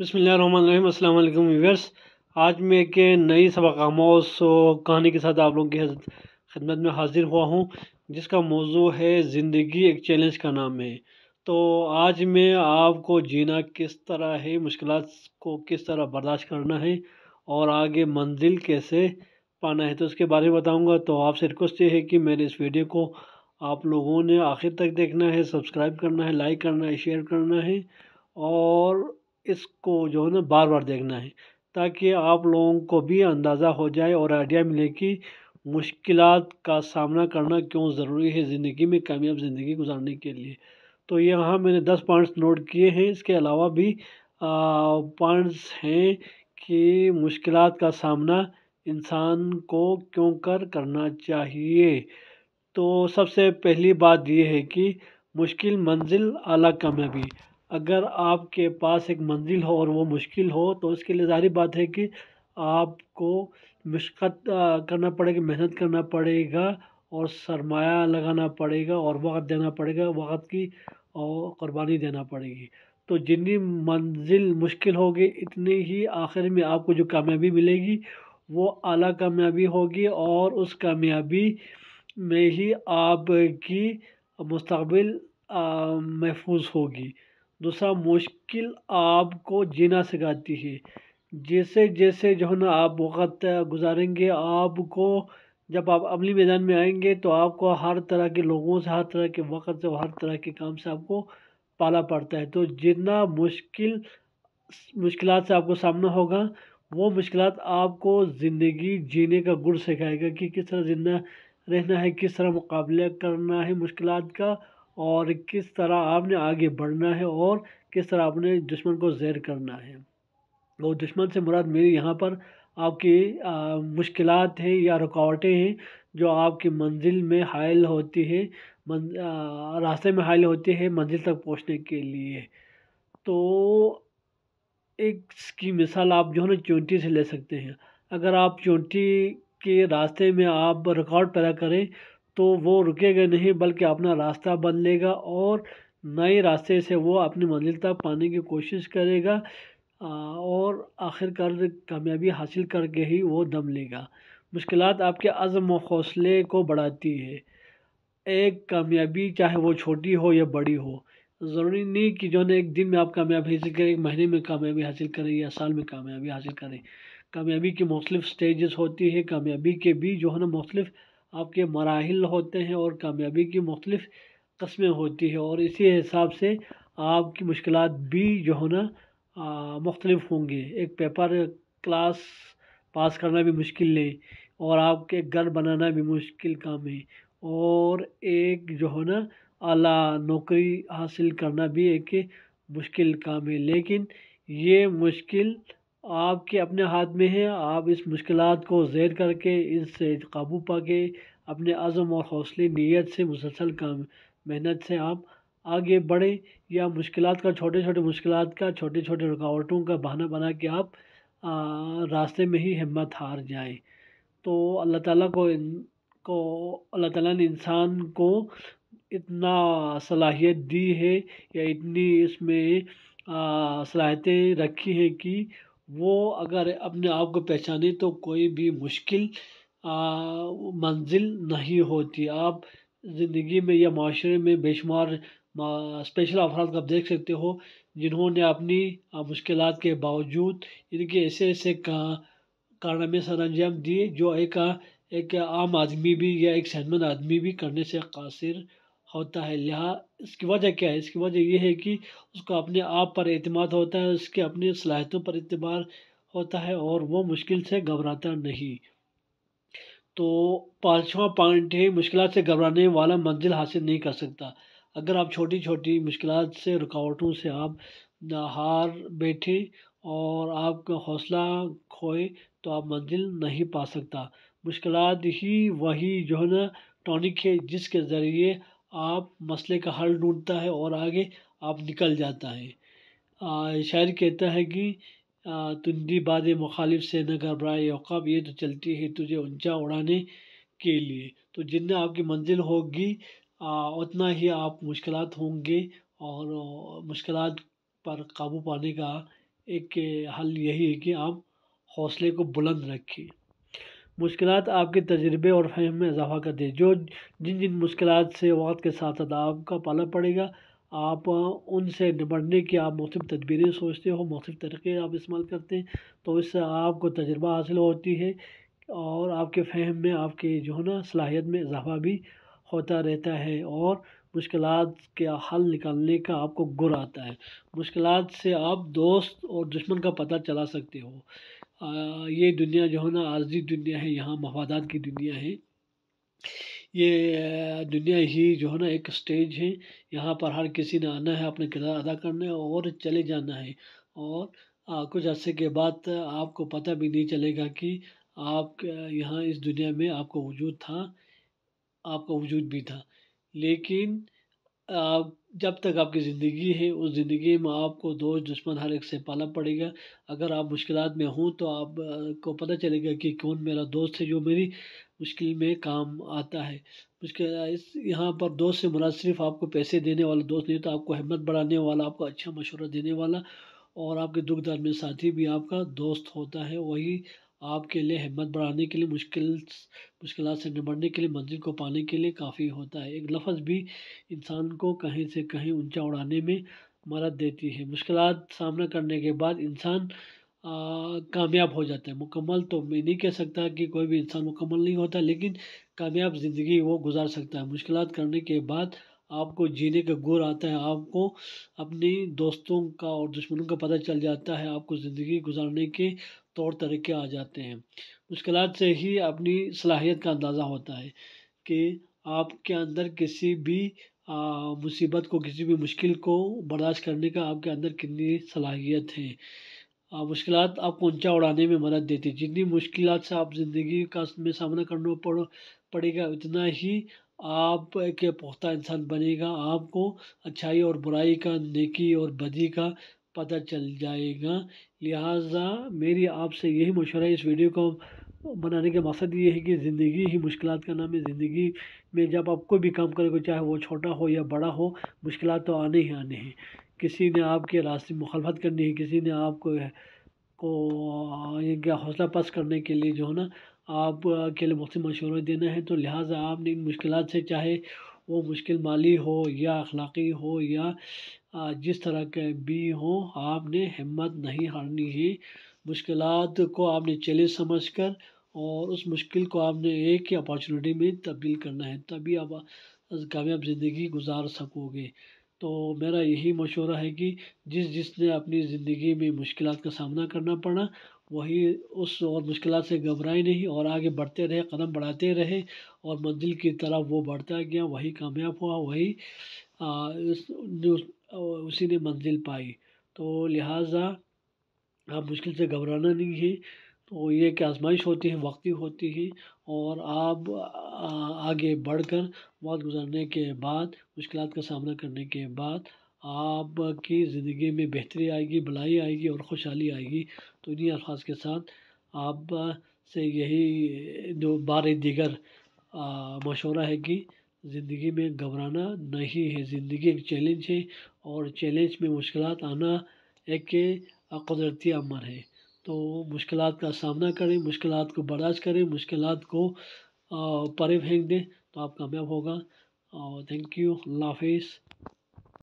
बसमिल viewers आज मैं एक नई सबक आमोस कहानी के साथ आप लोगों की खिदमत में हाजिर हुआ हूँ जिसका मौजू है ज़िंदगी एक चैलेंज का नाम है तो आज मैं आपको जीना किस तरह है मुश्किल को किस तरह बर्दाश्त करना है और आगे मंजिल कैसे पाना है तो उसके बारे में बताऊँगा तो आपसे रिक्वेस्ट ये है कि मेरे इस वीडियो को आप लोगों ने आखिर तक देखना है सब्सक्राइब करना है लाइक करना है शेयर करना है और इसको जो है ना बार बार देखना है ताकि आप लोगों को भी अंदाज़ा हो जाए और आइडिया मिले कि मुश्किल का सामना करना क्यों ज़रूरी है ज़िंदगी में कामयाब ज़िंदगी गुजारने के लिए तो यहाँ मैंने दस पॉइंट्स नोट किए हैं इसके अलावा भी पॉइंट्स हैं कि मुश्किल का सामना इंसान को क्यों कर करना चाहिए तो सबसे पहली बात ये है कि मुश्किल मंजिल आला कामयाबी अगर आपके पास एक मंजिल हो और वो मुश्किल हो तो उसके लिए जारी बात है कि आपको मशक्क़त करना पड़ेगा मेहनत करना पड़ेगा और सरमाया लगाना पड़ेगा और वक्त देना पड़ेगा वक्त की और क़ुरबानी देना पड़ेगी तो जितनी मंजिल मुश्किल होगी इतनी ही आखिर में आपको जो कामयाबी मिलेगी वो आला कामयाबी होगी और उस कामयाबी में ही आपकी मुस्तबिल महफूज होगी दूसरा मुश्किल आपको जीना सिखाती है जैसे जैसे जो है ना आप वक़्त गुजारेंगे आपको जब आप अमली मैदान में आएंगे तो आपको हर तरह के लोगों से हर तरह के वक़्त से हर तरह के काम से आपको पाला पड़ता है तो जितना मुश्किल मुश्किल से आपको सामना होगा वो मुश्किल आपको ज़िंदगी जीने का गुड़ सिखाएगा कि किस तरह जिंदा रहना है किस तरह मुकाबला करना है मुश्किल का और किस तरह आपने आगे बढ़ना है और किस तरह आपने दुश्मन को जैर करना है और दुश्मन से मुराद मेरी यहाँ पर आपकी मुश्किल हैं या रुकावटें हैं जो आपकी मंजिल में हायल होती है मन, आ, रास्ते में हायल होती है मंजिल तक पहुँचने के लिए तो एक की मिसाल आप जो है ना चुनटी से ले सकते हैं अगर आप चुनटी के रास्ते में आप रुकावट पैदा करें तो वो रुकेगा नहीं बल्कि अपना रास्ता बदलेगा और नए रास्ते से वो अपनी मंजिल तक पाने की कोशिश करेगा और आखिरकार कामयाबी हासिल करके ही वो दम लेगा मुश्किल आपके अज़म व हौसले को बढ़ाती है एक कामयाबी चाहे वो छोटी हो या बड़ी हो ज़रूरी नहीं कि जो है एक दिन में आप कामयाबी हासिल करें एक महीने में कामयाबी हासिल करें या साल में कामयाबी हासिल करें कामयाबी की मुख्तलिफ स्टेजेस होती है कामयाबी के भी जो है ना मुख्तु आपके मराहल होते हैं और कामयाबी की मुख्तफ कस्में होती है और इसी हिसाब से आपकी मुश्किल भी जो है ना मुख्तलिफ होंगे एक पेपर क्लास पास करना भी मुश्किल है और आपके घर बनाना भी मुश्किल काम है और एक जो है ना आला नौकरी हासिल करना भी एक मुश्किल काम है लेकिन ये मुश्किल आपके अपने हाथ में है आप इस मुश्किल को जैर करके इससे काबू पा के अपने अज़म और हौसले नीयत से मुसलसल काम मेहनत से आप आगे बढ़ें या मुश्किल का छोटे छोटे मुश्किल का छोटे छोटे रुकावटों का बहाना बना के आप आ, रास्ते में ही हिम्मत हार जाएं तो अल्लाह ताला को इन को अल्लाह ताला ने इंसान को इतना सलाहियत दी है या इतनी इसमें सलाहियतें रखी हैं कि वो अगर अपने आप को पहचाने तो कोई भी मुश्किल मंजिल नहीं होती आप ज़िंदगी में या माशरे में बेशुमार स्पेशल अफराद को आप देख सकते हो जिन्होंने अपनी मुश्किल के बावजूद इनके ऐसे ऐसे का कारनामे सर अंजाम दिए जो एक एक आम आदमी भी या एक सहमंद आदमी भी करने से कासिर होता है लिहा इसकी वजह क्या है इसकी वजह यह है कि उसको अपने आप पर अतमाद होता है उसके अपने सलाहितों पर अतबार होता है और वो मुश्किल से घबराता नहीं तो पाँचवा पॉइंट है मुश्किल से घबराने वाला मंजिल हासिल नहीं कर सकता अगर आप छोटी छोटी मुश्किल से रुकावटों से आप हार बैठे और आपका हौसला खोए तो आप मंजिल नहीं पा सकता मुश्किल ही वही जो है ना टॉनिक है जिसके ज़रिए आप मसले का हल ढूंढता है और आगे आप निकल जाता है शायर कहता है कि तुंदी बाद मुखालिफ से न घबराए अवकाब ये तो चलती है तुझे ऊंचा उड़ाने के लिए तो जितना आपकी मंजिल होगी उतना ही आप मुश्किल होंगे और मुश्किल पर काबू पाने का एक हल यही है कि आप हौसले को बुलंद रखें मुश्किल आपके तजर्बे और फहम में इजाफा कर दें जो जिन जिन मुश्किल से वक्त के साथ साथ आपका पाला पड़ेगा आप उनसे निपटने की आप मुख्तफ तदबीरें सोचते हो मुख्तफ तरीक़े आप इस्तेमाल करते हैं तो इससे आपको तजर्बा हासिल होती है और आपके फहम में आपके जो है ना सलाहियत में इजाफा भी होता रहता है और मुश्किल के हल निकालने का आपको गुर आता है मुश्किल से आप दोस्त और दुश्मन का पता चला सकते हो ये दुनिया जो है ना आर्जी दुनिया है यहाँ मफादात की दुनिया है ये दुनिया ही जो है ना एक स्टेज है यहाँ पर हर किसी ने आना है अपने किरदार अदा करना है और चले जाना है और आ, कुछ अरसे के बाद आपको पता भी नहीं चलेगा कि आप यहाँ इस दुनिया में आपका वजूद था आपका वजूद भी था लेकिन आप जब तक आपकी ज़िंदगी है उस ज़िंदगी में आपको दोस्त दुश्मन हर एक से पालना पड़ेगा अगर आप मुश्किल में हों तो आपको पता चलेगा कि कौन मेरा दोस्त है जो मेरी मुश्किल में काम आता है मुश्किल इस यहाँ पर दोस्त से मुराद सिर्फ आपको पैसे देने वाला दोस्त नहीं तो आपको हिम्मत बढ़ाने वाला आपको अच्छा मशवरा देने वाला और आपके दुख दर्द में साथी भी आपका दोस्त होता है वही आपके लिए हिम्मत बढ़ाने के लिए मुश्किल मुश्किल से निबड़ने के लिए मंजिल को पाने के लिए काफ़ी होता है एक लफ्ज़ भी इंसान को कहीं से कहीं ऊंचा उड़ाने में मदद देती है मुश्किल सामना करने के बाद इंसान कामयाब हो जाता है मुकम्मल तो मैं नहीं कह सकता कि कोई भी इंसान मुकम्मल नहीं होता लेकिन कामयाब ज़िंदगी वो गुजार सकता है मुश्किल करने के बाद आपको जीने का गुर आता है आपको अपने दोस्तों का और दुश्मनों का पता चल जाता है आपको ज़िंदगी गुजारने के तौर तरीके आ जाते हैं मुश्किल से ही अपनी सलाहियत का अंदाज़ा होता है कि आपके अंदर किसी भी मुसीबत को किसी भी मुश्किल को बर्दाश्त करने का आपके अंदर कितनी सलाहियत है मुश्किल आपको ऊंचा उड़ाने में मदद देती जितनी मुश्किल से आप ज़िंदगी का में सामना करना पड़ पड़ेगा उतना ही आप एक पुख्ता इंसान बनेगा आपको अच्छाई और बुराई का नेकी और बदी का पता चल जाएगा लिहाजा मेरी आपसे यही मशवरा इस वीडियो को बनाने का मकसद ये है कि ज़िंदगी ही मुश्किल का नाम है ज़िंदगी में जब आप कोई भी काम करोगे चाहे वो छोटा हो या बड़ा हो मुश्किल तो आने ही आने हैं किसी ने आपके रास्ते मुखालफत करनी है किसी ने आपको को हौसला पस करने के लिए जो है ना आप के लिए मुख्य से मशवरे देना है तो लिहाजा आपने इन मुश्किल से चाहे वो मुश्किल माली हो या अखलाक़ी हो या जिस तरह के भी हों आपने हिम्मत नहीं हारनी है मुश्किल को आपने चैलेंज समझ कर और उस मुश्किल को आपने एक ही अपॉर्चुनिटी में तब्दील करना है तभी आप कामयाब ज़िंदगी गुजार सकोगे तो मेरा यही मशवरा है कि जिस जिसने अपनी ज़िंदगी में मुश्किल का सामना करना पड़ा वही उस और मुश्किल से घबराए नहीं और आगे बढ़ते रहे कदम बढ़ाते रहे और मंजिल की तरफ वो बढ़ता गया वही कामयाब हुआ वही आ, इस, उसी ने मंजिल पाई तो लिहाजा आप मुश्किल से घबराना नहीं है तो ये कि आजमाइश होती है वक्ती होती है और आप आगे बढ़कर वक्त गुजरने के बाद मुश्किल का सामना करने के बाद आपकी ज़िंदगी में बेहतरी आएगी भलाई आएगी और खुशहाली आएगी तो इन्हीं अल्फाज के साथ आप से यही दो बार दीगर मशूरा है कि ज़िंदगी में घबराना नहीं है ज़िंदगी एक चैलेंज है और चैलेंज में मुश्किल आना एक क़ुदरती अमर है तो मुश्किल का सामना करें मुश्किल को बर्दाश्त करें मुश्किल को परे फेंक दें तो आप कामयाब होगा और थैंक यू अल्लाह हाफिज़